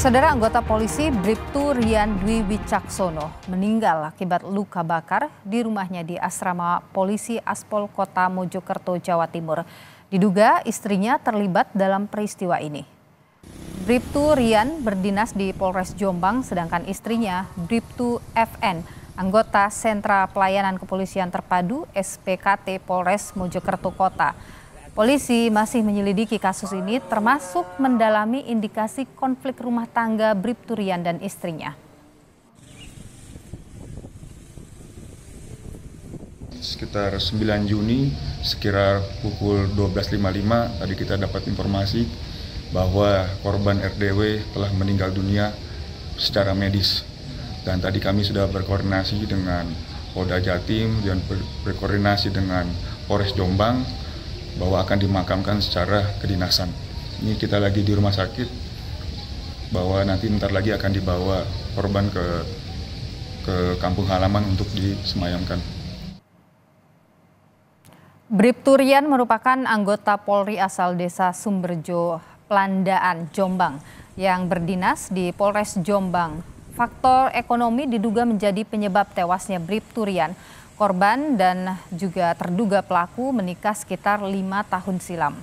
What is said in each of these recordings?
Saudara anggota polisi Bribtu Rian Dwi Wicaksono meninggal akibat luka bakar di rumahnya di asrama polisi Aspol Kota Mojokerto, Jawa Timur. Diduga istrinya terlibat dalam peristiwa ini. Bribtu Rian berdinas di Polres Jombang sedangkan istrinya Bribtu FN anggota Sentra Pelayanan Kepolisian Terpadu SPKT Polres Mojokerto Kota. Polisi masih menyelidiki kasus ini termasuk mendalami indikasi konflik rumah tangga Bribtu dan istrinya. Sekitar 9 Juni sekira pukul 12.55 tadi kita dapat informasi bahwa korban RDW telah meninggal dunia secara medis. Dan tadi kami sudah berkoordinasi dengan Polda Jatim dan berkoordinasi dengan Polres Jombang bahwa akan dimakamkan secara kedinasan. Ini kita lagi di rumah sakit bahwa nanti ntar lagi akan dibawa korban ke ke kampung halaman untuk disemayamkan. Bribtu Rian merupakan anggota Polri asal desa Sumberjo, Pelandaan Jombang yang berdinas di Polres Jombang. Faktor ekonomi diduga menjadi penyebab tewasnya Bribtu Rian. Korban dan juga terduga pelaku menikah sekitar lima tahun silam.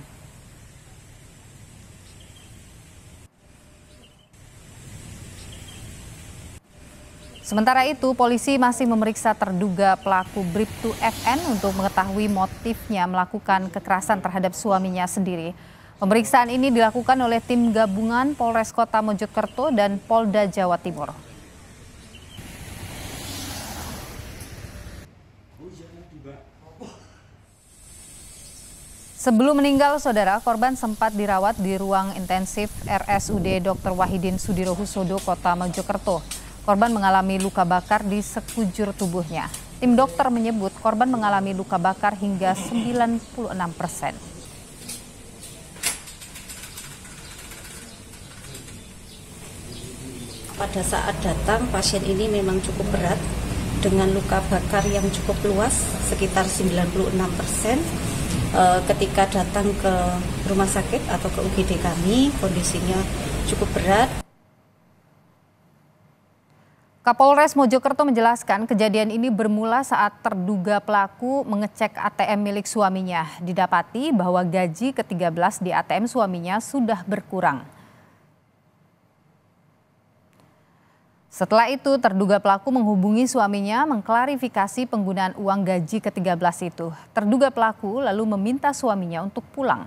Sementara itu, polisi masih memeriksa terduga pelaku Bribtu FN untuk mengetahui motifnya melakukan kekerasan terhadap suaminya sendiri. Pemeriksaan ini dilakukan oleh tim gabungan Polres Kota Mojokerto dan Polda Jawa Timur. Sebelum meninggal, saudara korban sempat dirawat di ruang intensif RSUD Dr. Wahidin Sudirohusodo Kota Mojokerto. Korban mengalami luka bakar di sekujur tubuhnya. Tim dokter menyebut korban mengalami luka bakar hingga 96 persen. Pada saat datang, pasien ini memang cukup berat dengan luka bakar yang cukup luas, sekitar 96 persen Eh, ketika datang ke rumah sakit atau ke UGD kami kondisinya cukup berat. Kapolres Mojokerto menjelaskan kejadian ini bermula saat terduga pelaku mengecek ATM milik suaminya. Didapati bahwa gaji ke-13 di ATM suaminya sudah berkurang. Setelah itu, terduga pelaku menghubungi suaminya mengklarifikasi penggunaan uang gaji ke-13 itu. Terduga pelaku lalu meminta suaminya untuk pulang.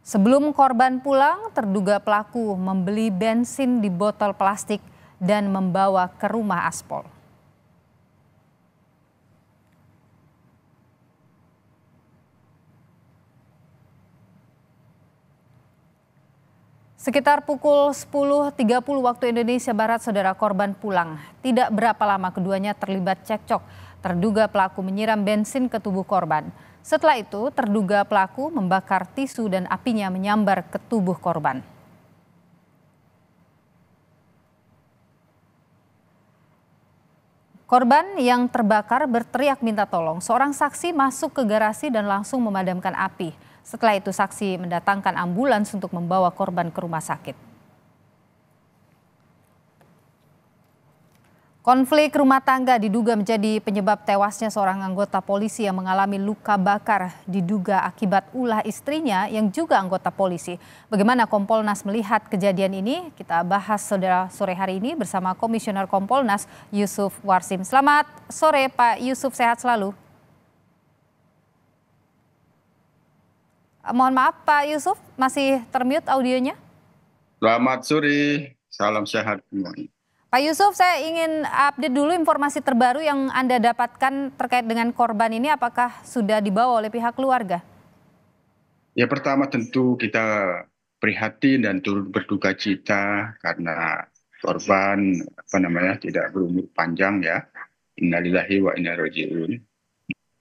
Sebelum korban pulang, terduga pelaku membeli bensin di botol plastik dan membawa ke rumah Aspol. Sekitar pukul 10.30 waktu Indonesia Barat, saudara korban pulang. Tidak berapa lama keduanya terlibat cekcok. Terduga pelaku menyiram bensin ke tubuh korban. Setelah itu, terduga pelaku membakar tisu dan apinya menyambar ke tubuh korban. Korban yang terbakar berteriak minta tolong. Seorang saksi masuk ke garasi dan langsung memadamkan api. Setelah itu saksi mendatangkan ambulans untuk membawa korban ke rumah sakit. Konflik rumah tangga diduga menjadi penyebab tewasnya seorang anggota polisi yang mengalami luka bakar diduga akibat ulah istrinya yang juga anggota polisi. Bagaimana Kompolnas melihat kejadian ini? Kita bahas saudara sore hari ini bersama Komisioner Kompolnas Yusuf Warsim. Selamat sore Pak Yusuf, sehat selalu. Mohon maaf Pak Yusuf, masih termute audionya? Selamat sore, salam sehat semuanya. Pak Yusuf, saya ingin update dulu informasi terbaru yang Anda dapatkan terkait dengan korban ini. Apakah sudah dibawa oleh pihak keluarga? Ya pertama tentu kita prihatin dan turut berduka cita karena korban apa namanya tidak berumur panjang ya. Innalillahi wa inna rojiun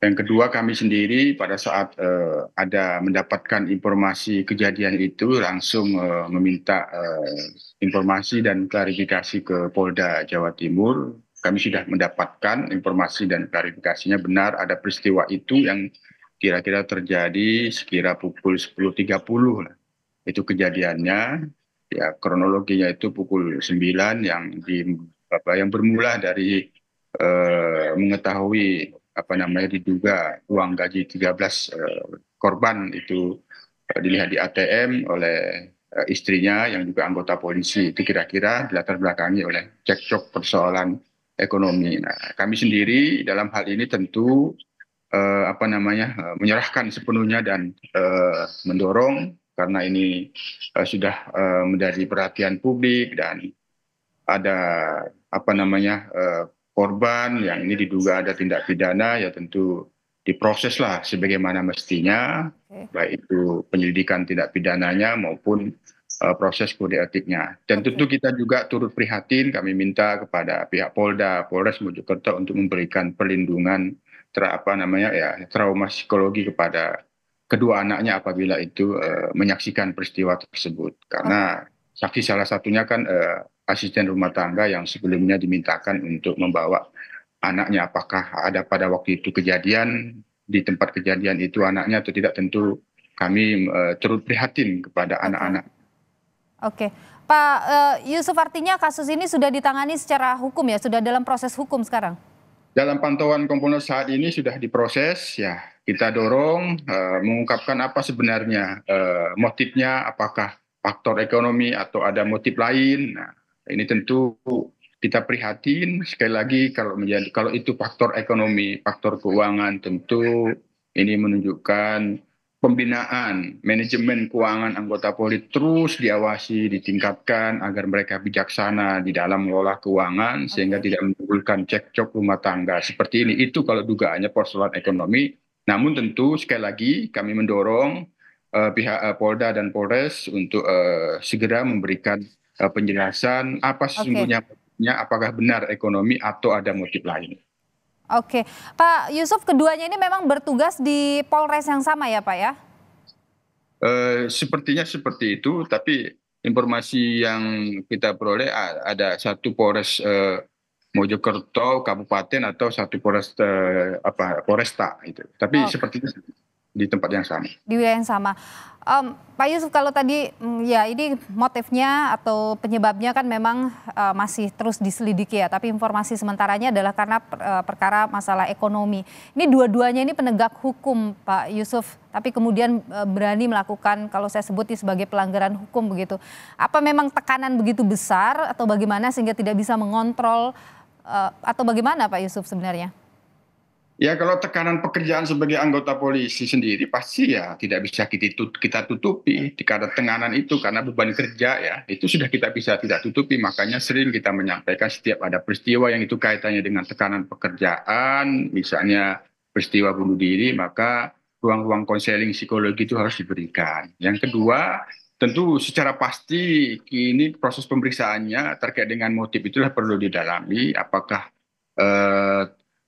yang kedua kami sendiri pada saat uh, ada mendapatkan informasi kejadian itu langsung uh, meminta uh, informasi dan klarifikasi ke Polda Jawa Timur. Kami sudah mendapatkan informasi dan klarifikasinya benar ada peristiwa itu yang kira-kira terjadi sekira pukul 10.30 puluh Itu kejadiannya ya kronologinya itu pukul 9 yang di apa yang bermula dari eh, mengetahui apa namanya diduga uang gaji 13 uh, eh, korban itu uh, dilihat di ATM oleh uh, istrinya yang juga anggota polisi itu kira-kira dilatar belakangi oleh cekcok persoalan ekonomi. Nah, kami sendiri dalam hal ini tentu uh, apa namanya menyerahkan sepenuhnya dan uh, mendorong karena ini uh, sudah uh, menjadi perhatian publik dan ada apa namanya uh, korban yang ini diduga ada tindak pidana ya tentu diproseslah sebagaimana mestinya baik itu penyelidikan tindak pidananya maupun uh, proses kode etiknya. Dan okay. tentu kita juga turut prihatin kami minta kepada pihak Polda, Polres Mojokerto untuk memberikan perlindungan ter apa namanya ya trauma psikologi kepada kedua anaknya apabila itu uh, menyaksikan peristiwa tersebut karena okay. saksi salah satunya kan uh, asisten rumah tangga yang sebelumnya dimintakan untuk membawa anaknya apakah ada pada waktu itu kejadian di tempat kejadian itu anaknya atau tidak tentu kami uh, turut prihatin kepada anak-anak. Oke. Pak uh, Yusuf artinya kasus ini sudah ditangani secara hukum ya, sudah dalam proses hukum sekarang. Dalam pantauan komponen saat ini sudah diproses ya. Kita dorong uh, mengungkapkan apa sebenarnya uh, motifnya, apakah faktor ekonomi atau ada motif lain. Nah, ini tentu kita prihatin sekali lagi kalau menjadi kalau itu faktor ekonomi, faktor keuangan tentu ini menunjukkan pembinaan manajemen keuangan anggota Polri terus diawasi, ditingkatkan agar mereka bijaksana di dalam mengelola keuangan sehingga tidak menimbulkan cekcok rumah tangga seperti ini. Itu kalau dugaannya persoalan ekonomi. Namun tentu sekali lagi kami mendorong uh, pihak uh, Polda dan Polres untuk uh, segera memberikan Eh, penjelasan apa sesungguhnya okay. apakah benar ekonomi atau ada motif lain. Oke, Pak Yusuf, keduanya ini memang bertugas di Polres yang sama ya, Pak ya? Uh, sepertinya seperti itu, tapi informasi yang kita peroleh ada satu Polres uh, Mojokerto Kabupaten atau satu Polres uh, apa Polresta gitu. itu. Tapi sepertinya di tempat yang sama. Di wilayah yang sama. Um, Pak Yusuf kalau tadi mm, ya ini motifnya atau penyebabnya kan memang uh, masih terus diselidiki ya, tapi informasi sementaranya adalah karena per, uh, perkara masalah ekonomi. Ini dua-duanya ini penegak hukum Pak Yusuf, tapi kemudian uh, berani melakukan kalau saya sebut sebagai pelanggaran hukum begitu. Apa memang tekanan begitu besar atau bagaimana sehingga tidak bisa mengontrol uh, atau bagaimana Pak Yusuf sebenarnya? Ya kalau tekanan pekerjaan sebagai anggota polisi sendiri pasti ya tidak bisa kita tutupi. Ya. Karena tekanan itu karena beban kerja ya itu sudah kita bisa tidak tutupi. Makanya sering kita menyampaikan setiap ada peristiwa yang itu kaitannya dengan tekanan pekerjaan, misalnya peristiwa bunuh diri, maka ruang-ruang konseling psikologi itu harus diberikan. Yang kedua tentu secara pasti ini proses pemeriksaannya terkait dengan motif itulah perlu didalami apakah eh,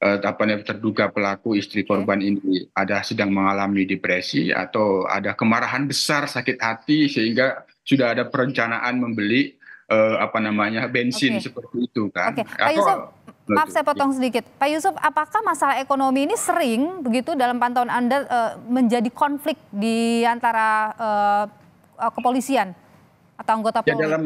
eh, apa terduga pelaku istri korban ini ada sedang mengalami depresi atau ada kemarahan besar sakit hati sehingga sudah ada perencanaan membeli eh, apa namanya bensin okay. seperti itu kan okay. Pak atau Yusuf, maaf saya potong iya. sedikit Pak Yusuf apakah masalah ekonomi ini sering begitu dalam pantauan Anda eh, menjadi konflik di antara eh, eh kepolisian atau anggota polisi? Ya, dalam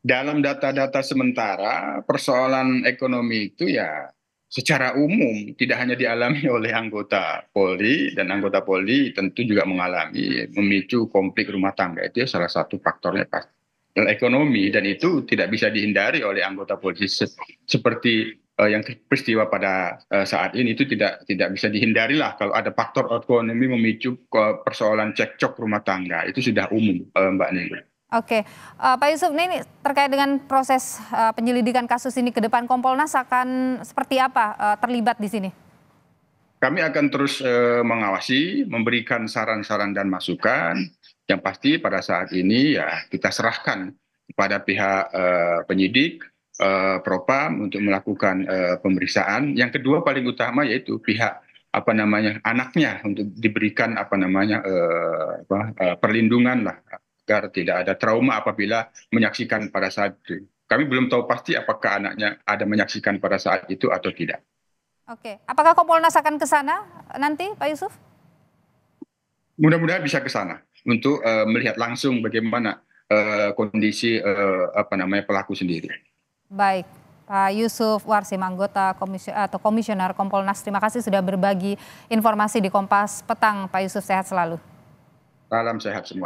dalam data-data sementara persoalan ekonomi itu ya secara umum tidak hanya dialami oleh anggota Polri dan anggota Polri tentu juga mengalami memicu konflik rumah tangga itu ya salah satu faktornya pas ekonomi dan itu tidak bisa dihindari oleh anggota polisi seperti uh, yang peristiwa pada uh, saat ini itu tidak tidak bisa dihindari lah kalau ada faktor ekonomi memicu eh, persoalan cekcok rumah tangga itu sudah umum uh, Mbak neng. Oke, uh, Pak Yusuf, ini terkait dengan proses uh, penyelidikan kasus ini ke depan Kompolnas akan seperti apa uh, terlibat di sini? Kami akan terus uh, mengawasi, memberikan saran-saran dan masukan. Yang pasti pada saat ini ya kita serahkan kepada pihak uh, penyidik, uh, propam untuk melakukan uh, pemeriksaan. Yang kedua paling utama yaitu pihak apa namanya anaknya untuk diberikan apa namanya uh, apa, uh, perlindungan lah agar tidak ada trauma apabila menyaksikan pada saat itu. Kami belum tahu pasti apakah anaknya ada menyaksikan pada saat itu atau tidak. Oke, apakah Kompolnas akan ke sana nanti, Pak Yusuf? Mudah-mudahan bisa ke sana untuk uh, melihat langsung bagaimana uh, kondisi uh, apa namanya pelaku sendiri. Baik, Pak Yusuf Warsim, anggota atau komisioner Kompolnas. Terima kasih sudah berbagi informasi di Kompas Petang. Pak Yusuf, sehat selalu. Salam sehat semua.